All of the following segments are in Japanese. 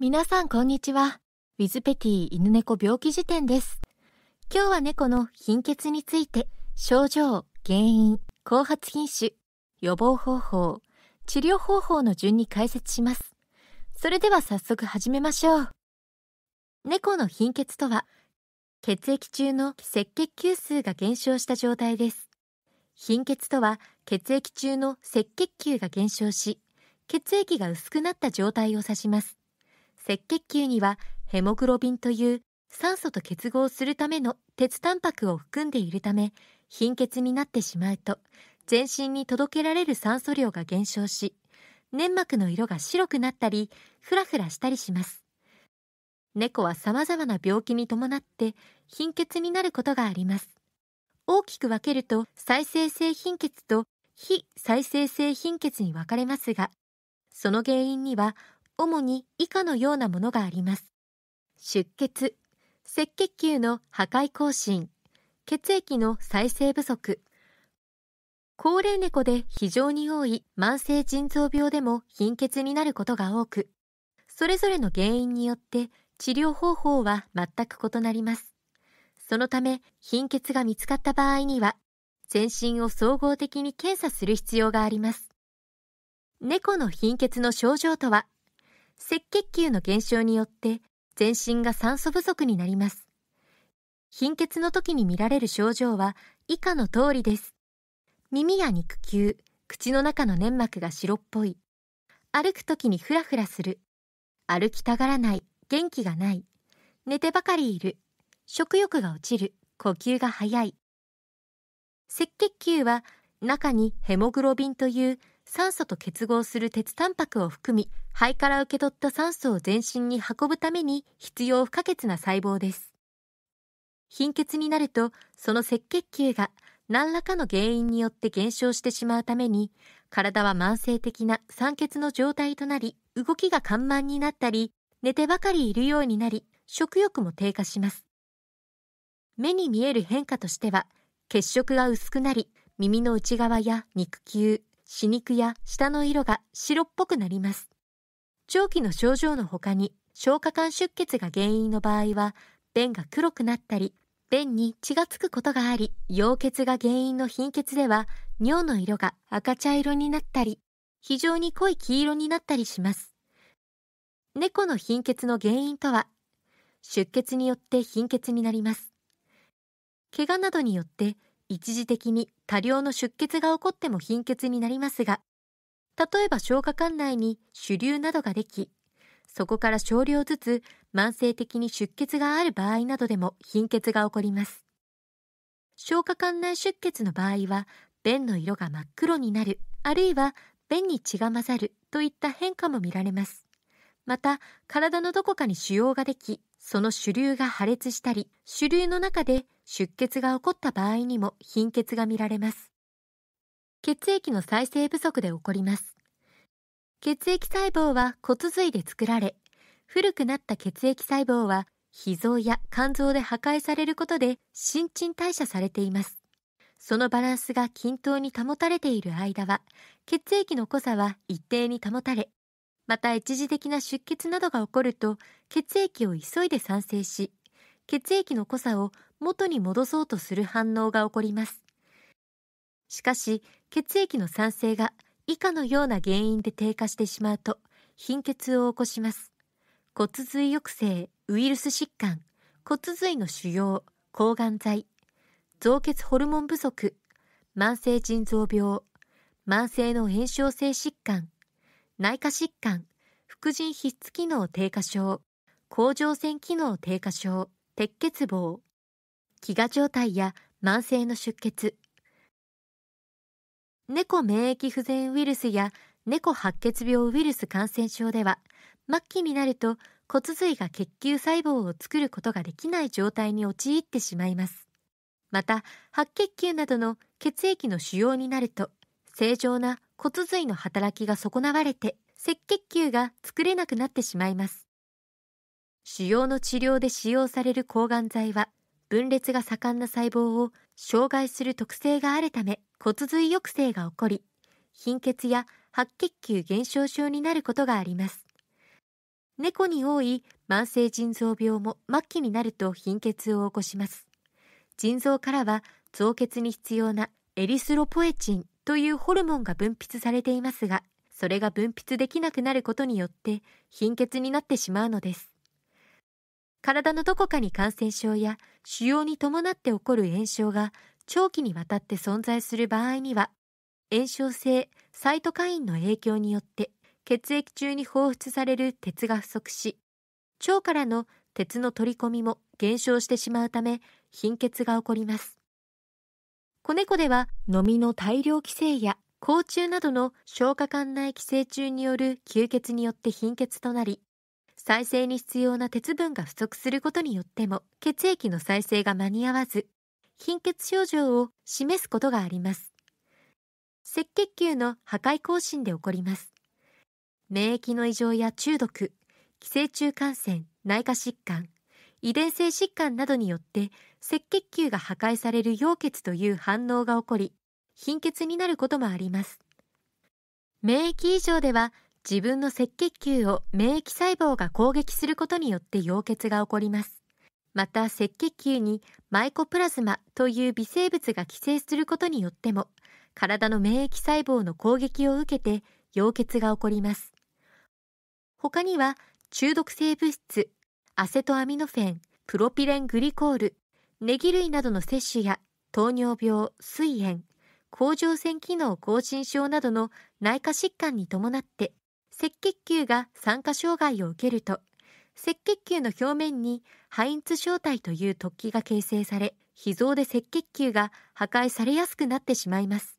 皆さんこんにちは。ウィズペティ犬猫病気辞典です。今日は猫の貧血について、症状、原因、後発品種、予防方法、治療方法の順に解説します。それでは早速始めましょう。猫の貧血とは、血液中の赤血球数が減少した状態です。貧血とは、血液中の赤血球が減少し、血液が薄くなった状態を指します。赤血球にはヘモグロビンという酸素と結合するための鉄タンパクを含んでいるため貧血になってしまうと全身に届けられる酸素量が減少し粘膜の色が白くなったりふらふらしたりします猫は様々な病気に伴って貧血になることがあります大きく分けると再生性貧血と非再生性貧血に分かれますがその原因には主に以下のようなものがあります出血赤血球の破壊更新血液の再生不足高齢猫で非常に多い慢性腎臓病でも貧血になることが多くそれぞれの原因によって治療方法は全く異なりますそのため貧血が見つかった場合には全身を総合的に検査する必要があります猫の貧血の症状とは赤血球の減少によって全身が酸素不足になります。貧血の時に見られる症状は以下の通りです。耳や肉球、口の中の粘膜が白っぽい。歩く時にフラフラする。歩きたがらない。元気がない。寝てばかりいる。食欲が落ちる。呼吸が速い。赤血球は中にヘモグロビンという酸素と結合する鉄タンパクを含み肺から受け取った酸素を全身に運ぶために必要不可欠な細胞です貧血になるとその赤血球が何らかの原因によって減少してしまうために体は慢性的な酸欠の状態となり動きが緩慢になったり寝てばかりいるようになり食欲も低下します目に見える変化としては血色が薄くなり耳の内側や肉球歯肉や舌の色が白っぽくなります。長期の症状の他に消化管出血が原因の場合は、便が黒くなったり、便に血がつくことがあり、溶血が原因の貧血では、尿の色が赤茶色になったり、非常に濃い黄色になったりします。猫の貧血の原因とは、出血によって貧血になります。怪我などによって一時的に多量の出血が起こっても貧血になりますが、例えば消化管内に主流などができ、そこから少量ずつ慢性的に出血がある場合などでも貧血が起こります。消化管内出血の場合は、便の色が真っ黒になる、あるいは便に血が混ざるといった変化も見られます。また、体のどこかに腫瘍ができ、その主流が破裂したり、主流の中で出血が起こった場合にも貧血が見られます。血液の再生不足で起こります。血液細胞は骨髄で作られ、古くなった血液細胞は脾臓や肝臓で破壊されることで新陳代謝されています。そのバランスが均等に保たれている間は、血液の濃さは一定に保たれ、また一時的な出血などが起こると血液を急いで産生し血液の濃さを元に戻そうとする反応が起こりますしかし血液の酸性が以下のような原因で低下してしまうと貧血を起こします骨髄抑制ウイルス疾患骨髄の腫瘍抗がん剤造血ホルモン不足慢性腎臓病慢性の炎症性疾患内科疾患、副腎皮質機能低下症、甲状腺機能低下症、鉄欠乏、飢餓状態や慢性の出血、猫免疫不全ウイルスや猫白血病ウイルス感染症では、末期になると骨髄が血球細胞を作ることができない状態に陥ってしまいます。また、白血球などの血液の腫瘍になると、正常な骨髄の働きが損なわれて赤血球が作れなくなってしまいます腫瘍の治療で使用される抗がん剤は分裂が盛んな細胞を障害する特性があるため骨髄抑制が起こり貧血や白血球減少症になることがあります猫に多い慢性腎臓病も末期になると貧血を起こします腎臓からは増血に必要なエリスロポエチンというホルモンが分泌されていますがそれが分泌できなくなることによって貧血になってしまうのです体のどこかに感染症や腫瘍に伴って起こる炎症が長期にわたって存在する場合には炎症性サイトカインの影響によって血液中に放出される鉄が不足し腸からの鉄の取り込みも減少してしまうため貧血が起こります子猫では飲みの大量規制や口中などの消化管内寄生虫による吸血によって貧血となり再生に必要な鉄分が不足することによっても血液の再生が間に合わず貧血症状を示すことがあります赤血球の破壊更新で起こります免疫の異常や中毒寄生虫感染内科疾患遺伝性疾患などによって赤血球が破壊される溶血という反応が起こり貧血になることもあります免疫異常では自分の赤血球を免疫細胞が攻撃することによって溶血が起こりますまた赤血球にマイコプラズマという微生物が寄生することによっても体の免疫細胞の攻撃を受けて溶血が起こります他には中毒性物質アセトアミノフェン、プロピレングリコール、ネギ類などの摂取や糖尿病、膵炎、甲状腺機能亢進症などの内科疾患に伴って赤血球が酸化障害を受けると赤血球の表面にハインツ小体という突起が形成され脾臓で赤血球が破壊されやすくなってしまいます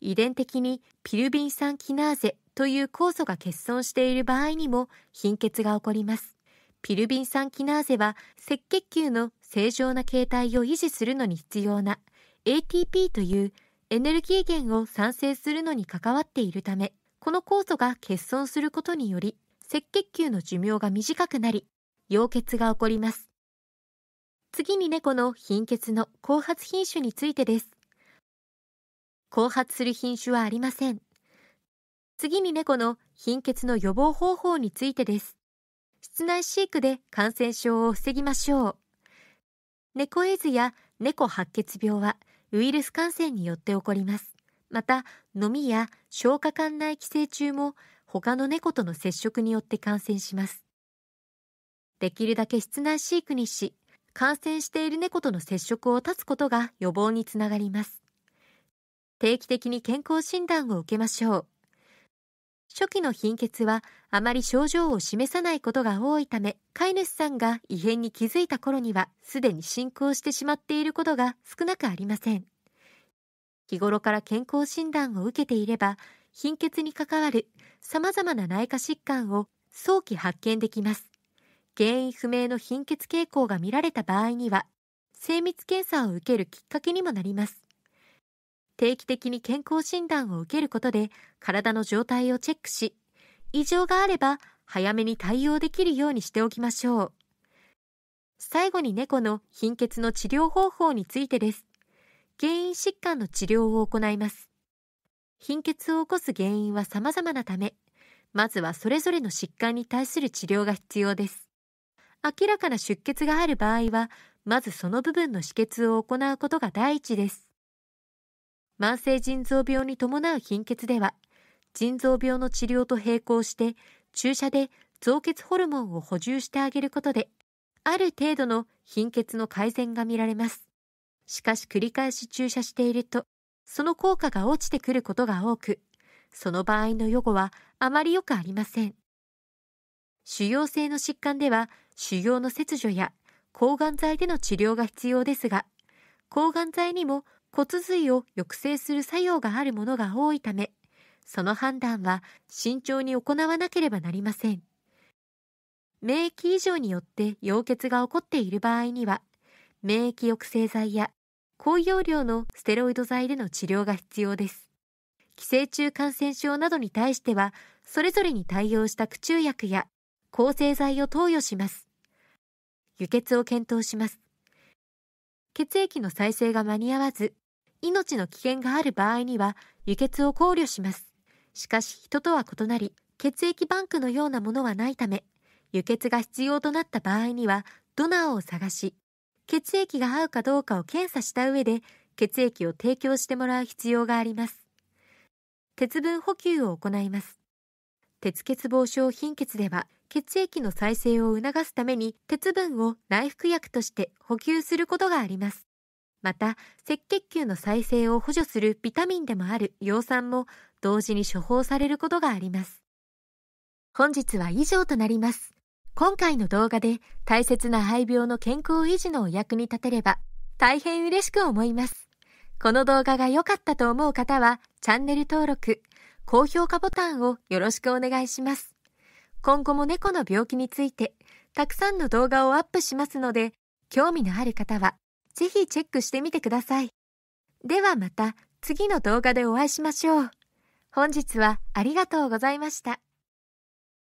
遺伝的にピルビン酸キナーゼという酵素が欠損している場合にも貧血が起こりますピルビン酸キナーゼは赤血球の正常な形態を維持するのに必要な ATP というエネルギー源を産生するのに関わっているため、この酵素が欠損することにより、赤血球の寿命が短くなり、溶血が起こります。次に猫の貧血の後発品種についてです。後発する品種はありません。次に猫の貧血の予防方法についてです。室内飼育で感染症を防ぎましょう。猫エイズや猫白血病はウイルス感染によって起こります。また、飲みや消化管内寄生虫も他の猫との接触によって感染します。できるだけ室内飼育にし、感染している猫との接触を断つことが予防につながります。定期的に健康診断を受けましょう。初期の貧血はあまり症状を示さないことが多いため飼い主さんが異変に気づいた頃にはすでに進行してしまっていることが少なくありません日頃から健康診断を受けていれば貧血に関わるさまざまな内科疾患を早期発見できます原因不明の貧血傾向が見られた場合には精密検査を受けるきっかけにもなります定期的に健康診断を受けることで体の状態をチェックし、異常があれば早めに対応できるようにしておきましょう。最後に猫の貧血の治療方法についてです。原因疾患の治療を行います。貧血を起こす原因は様々なため、まずはそれぞれの疾患に対する治療が必要です。明らかな出血がある場合は、まずその部分の止血を行うことが第一です。慢性腎臓病に伴う貧血では、腎臓病の治療と並行して、注射で増血ホルモンを補充してあげることで、ある程度の貧血の改善が見られます。しかし繰り返し注射していると、その効果が落ちてくることが多く、その場合の予後はあまり良くありません。腫瘍性の疾患では、腫瘍の切除や抗がん剤での治療が必要ですが、抗がん剤にも骨髄を抑制する作用があるものが多いためその判断は慎重に行わなければなりません免疫異常によって溶血が起こっている場合には免疫抑制剤や高容量のステロイド剤での治療が必要です寄生虫感染症などに対してはそれぞれに対応した駆虫薬や抗生剤を投与します輸血を検討します血液の再生が間に合わず命の危険がある場合には輸血を考慮します。しかし人とは異なり、血液バンクのようなものはないため、輸血が必要となった場合にはドナーを探し、血液が合うかどうかを検査した上で血液を提供してもらう必要があります。鉄分補給を行います。鉄欠乏症貧血では血液の再生を促すために鉄分を内服薬として補給することがあります。また赤血球の再生を補助するビタミンでもある葉酸も同時に処方されることがあります本日は以上となります今回の動画で大切な肺病の健康維持のお役に立てれば大変嬉しく思いますこの動画が良かったと思う方はチャンネル登録高評価ボタンをよろしくお願いします今後も猫の病気についてたくさんの動画をアップしますので興味のある方はぜひチェックしてみてください。ではまた次の動画でお会いしましょう。本日はありがとうございました。